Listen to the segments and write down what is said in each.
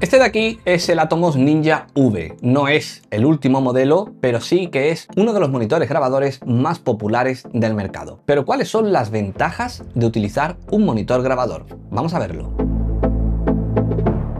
Este de aquí es el Atomos Ninja V. No es el último modelo, pero sí que es uno de los monitores grabadores más populares del mercado. Pero ¿cuáles son las ventajas de utilizar un monitor grabador? Vamos a verlo.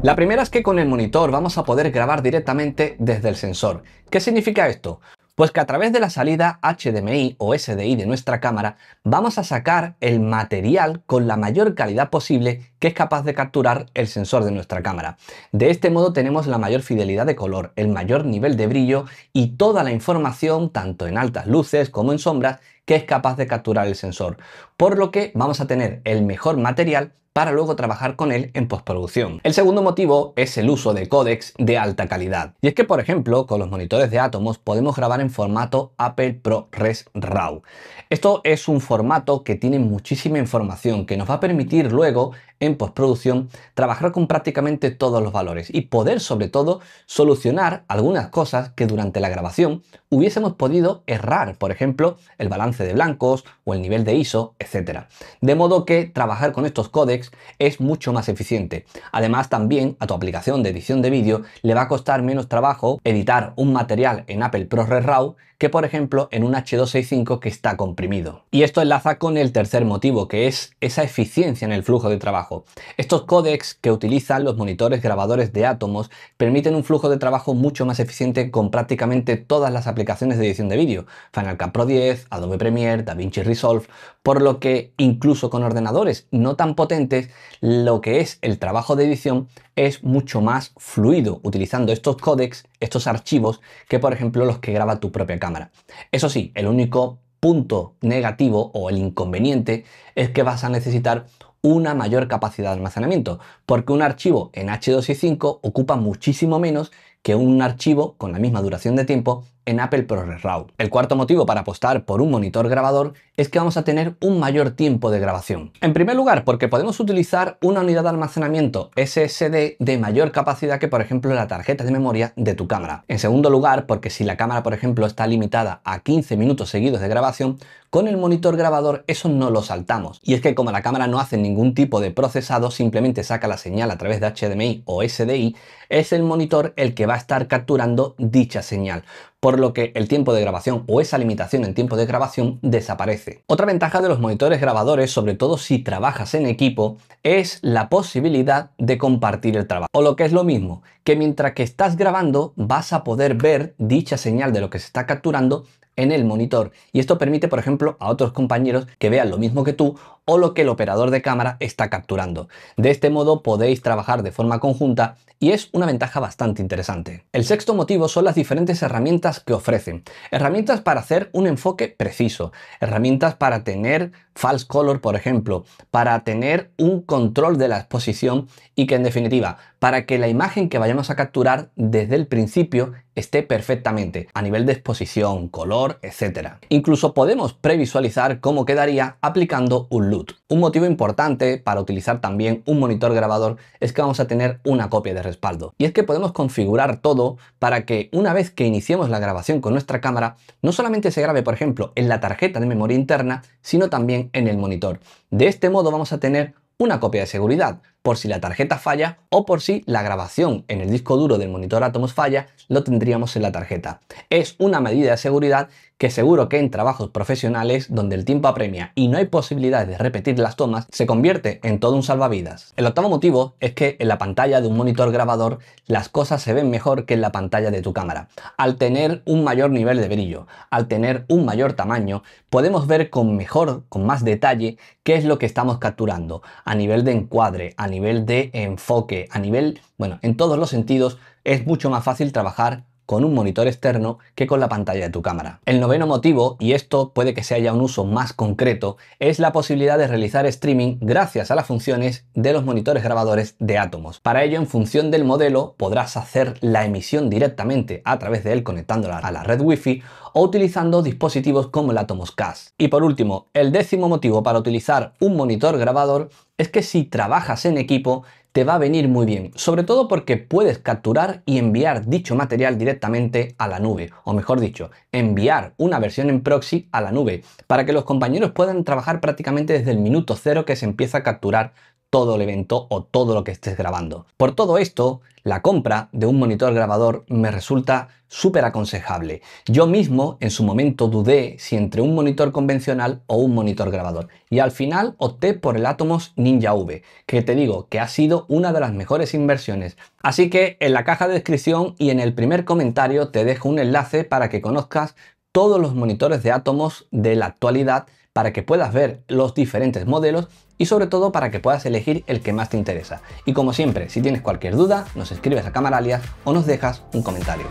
La primera es que con el monitor vamos a poder grabar directamente desde el sensor. ¿Qué significa esto? Pues que a través de la salida HDMI o SDI de nuestra cámara vamos a sacar el material con la mayor calidad posible que es capaz de capturar el sensor de nuestra cámara. De este modo tenemos la mayor fidelidad de color, el mayor nivel de brillo y toda la información, tanto en altas luces como en sombras, que es capaz de capturar el sensor, por lo que vamos a tener el mejor material para luego trabajar con él en postproducción. El segundo motivo es el uso de códex de alta calidad. Y es que, por ejemplo, con los monitores de átomos podemos grabar en formato Apple ProRes RAW. Esto es un formato que tiene muchísima información que nos va a permitir luego en postproducción, trabajar con prácticamente todos los valores y poder sobre todo solucionar algunas cosas que durante la grabación hubiésemos podido errar, por ejemplo, el balance de blancos o el nivel de ISO, etc. De modo que trabajar con estos códecs es mucho más eficiente. Además también a tu aplicación de edición de vídeo le va a costar menos trabajo editar un material en Apple ProRes RAW que por ejemplo en un H265 que está comprimido. Y esto enlaza con el tercer motivo, que es esa eficiencia en el flujo de trabajo. Estos códecs que utilizan los monitores grabadores de átomos permiten un flujo de trabajo mucho más eficiente con prácticamente todas las aplicaciones de edición de vídeo, Final Cut Pro 10, Adobe Premiere, DaVinci Resolve, por lo que incluso con ordenadores no tan potentes, lo que es el trabajo de edición es mucho más fluido utilizando estos códecs, estos archivos, que por ejemplo los que graba tu propia cámara. Eso sí, el único punto negativo o el inconveniente es que vas a necesitar una mayor capacidad de almacenamiento, porque un archivo en h 25 ocupa muchísimo menos que un archivo con la misma duración de tiempo en Apple ProRes RAW. El cuarto motivo para apostar por un monitor grabador es que vamos a tener un mayor tiempo de grabación. En primer lugar, porque podemos utilizar una unidad de almacenamiento SSD de mayor capacidad que, por ejemplo, la tarjeta de memoria de tu cámara. En segundo lugar, porque si la cámara, por ejemplo, está limitada a 15 minutos seguidos de grabación, con el monitor grabador eso no lo saltamos. Y es que como la cámara no hace ningún tipo de procesado, simplemente saca la señal a través de HDMI o SDI, es el monitor el que va a estar capturando dicha señal, por lo que el tiempo de grabación o esa limitación en tiempo de grabación desaparece. Otra ventaja de los monitores grabadores, sobre todo si trabajas en equipo, es la posibilidad de compartir el trabajo. O lo que es lo mismo, que mientras que estás grabando vas a poder ver dicha señal de lo que se está capturando en el monitor y esto permite por ejemplo a otros compañeros que vean lo mismo que tú o lo que el operador de cámara está capturando. De este modo podéis trabajar de forma conjunta y es una ventaja bastante interesante. El sexto motivo son las diferentes herramientas que ofrecen. Herramientas para hacer un enfoque preciso, herramientas para tener false color, por ejemplo, para tener un control de la exposición y que en definitiva, para que la imagen que vayamos a capturar desde el principio esté perfectamente a nivel de exposición, color, etc. Incluso podemos previsualizar cómo quedaría aplicando un look un motivo importante para utilizar también un monitor grabador es que vamos a tener una copia de respaldo. Y es que podemos configurar todo para que una vez que iniciemos la grabación con nuestra cámara, no solamente se grabe, por ejemplo, en la tarjeta de memoria interna, sino también en el monitor. De este modo vamos a tener una copia de seguridad por si la tarjeta falla o por si la grabación en el disco duro del monitor Atomos falla, lo tendríamos en la tarjeta. Es una medida de seguridad que seguro que en trabajos profesionales donde el tiempo apremia y no hay posibilidad de repetir las tomas, se convierte en todo un salvavidas. El octavo motivo es que en la pantalla de un monitor grabador las cosas se ven mejor que en la pantalla de tu cámara. Al tener un mayor nivel de brillo, al tener un mayor tamaño, podemos ver con mejor, con más detalle, qué es lo que estamos capturando a nivel de encuadre, a nivel de enfoque, a nivel, bueno, en todos los sentidos es mucho más fácil trabajar con un monitor externo que con la pantalla de tu cámara. El noveno motivo, y esto puede que sea ya un uso más concreto, es la posibilidad de realizar streaming gracias a las funciones de los monitores grabadores de átomos. Para ello, en función del modelo, podrás hacer la emisión directamente a través de él conectándola a la red Wi-Fi o utilizando dispositivos como el Atomos CAS. Y por último, el décimo motivo para utilizar un monitor grabador es que si trabajas en equipo te va a venir muy bien, sobre todo porque puedes capturar y enviar dicho material directamente a la nube, o mejor dicho, enviar una versión en proxy a la nube, para que los compañeros puedan trabajar prácticamente desde el minuto cero que se empieza a capturar todo el evento o todo lo que estés grabando. Por todo esto, la compra de un monitor grabador me resulta súper aconsejable. Yo mismo en su momento dudé si entre un monitor convencional o un monitor grabador y al final opté por el Atomos Ninja V, que te digo que ha sido una de las mejores inversiones. Así que en la caja de descripción y en el primer comentario te dejo un enlace para que conozcas todos los monitores de Atomos de la actualidad para que puedas ver los diferentes modelos y sobre todo para que puedas elegir el que más te interesa. Y como siempre, si tienes cualquier duda, nos escribes a Camaralias o nos dejas un comentario.